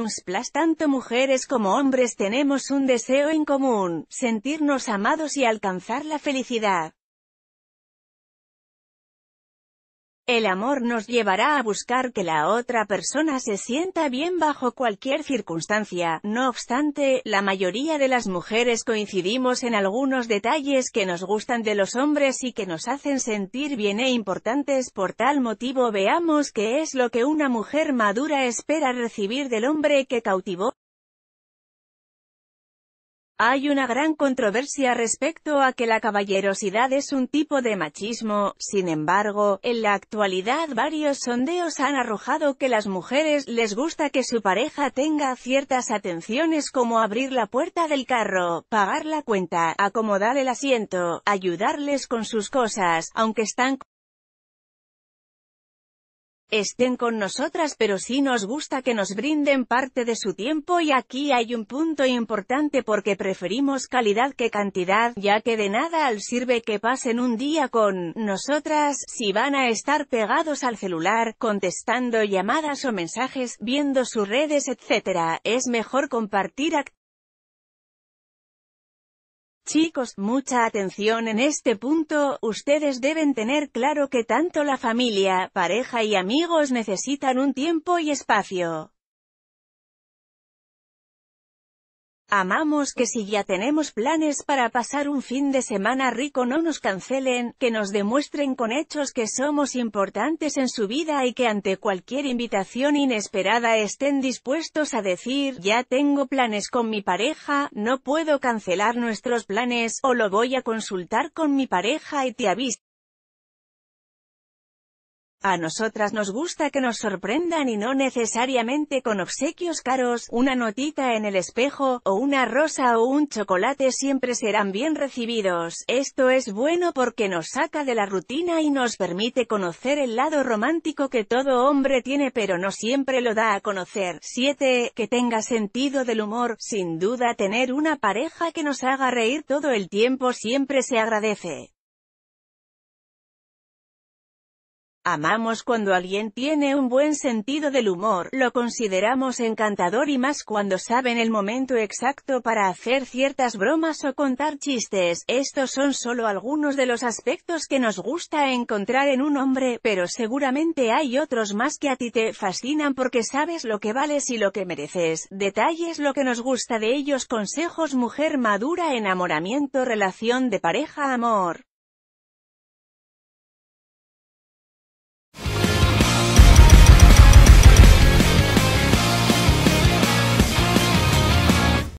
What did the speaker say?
Un splash tanto mujeres como hombres tenemos un deseo en común, sentirnos amados y alcanzar la felicidad. El amor nos llevará a buscar que la otra persona se sienta bien bajo cualquier circunstancia, no obstante, la mayoría de las mujeres coincidimos en algunos detalles que nos gustan de los hombres y que nos hacen sentir bien e importantes, por tal motivo veamos qué es lo que una mujer madura espera recibir del hombre que cautivó. Hay una gran controversia respecto a que la caballerosidad es un tipo de machismo, sin embargo, en la actualidad varios sondeos han arrojado que las mujeres les gusta que su pareja tenga ciertas atenciones como abrir la puerta del carro, pagar la cuenta, acomodar el asiento, ayudarles con sus cosas, aunque están estén con nosotras pero sí nos gusta que nos brinden parte de su tiempo y aquí hay un punto importante porque preferimos calidad que cantidad, ya que de nada al sirve que pasen un día con nosotras si van a estar pegados al celular, contestando llamadas o mensajes, viendo sus redes etc. Es mejor compartir Chicos, mucha atención en este punto, ustedes deben tener claro que tanto la familia, pareja y amigos necesitan un tiempo y espacio. Amamos que si ya tenemos planes para pasar un fin de semana rico no nos cancelen, que nos demuestren con hechos que somos importantes en su vida y que ante cualquier invitación inesperada estén dispuestos a decir, ya tengo planes con mi pareja, no puedo cancelar nuestros planes, o lo voy a consultar con mi pareja y te aviso. A nosotras nos gusta que nos sorprendan y no necesariamente con obsequios caros, una notita en el espejo, o una rosa o un chocolate siempre serán bien recibidos. Esto es bueno porque nos saca de la rutina y nos permite conocer el lado romántico que todo hombre tiene pero no siempre lo da a conocer. 7. Que tenga sentido del humor. Sin duda tener una pareja que nos haga reír todo el tiempo siempre se agradece. Amamos cuando alguien tiene un buen sentido del humor, lo consideramos encantador y más cuando saben el momento exacto para hacer ciertas bromas o contar chistes. Estos son solo algunos de los aspectos que nos gusta encontrar en un hombre, pero seguramente hay otros más que a ti te fascinan porque sabes lo que vales y lo que mereces. Detalles lo que nos gusta de ellos consejos mujer madura enamoramiento relación de pareja amor.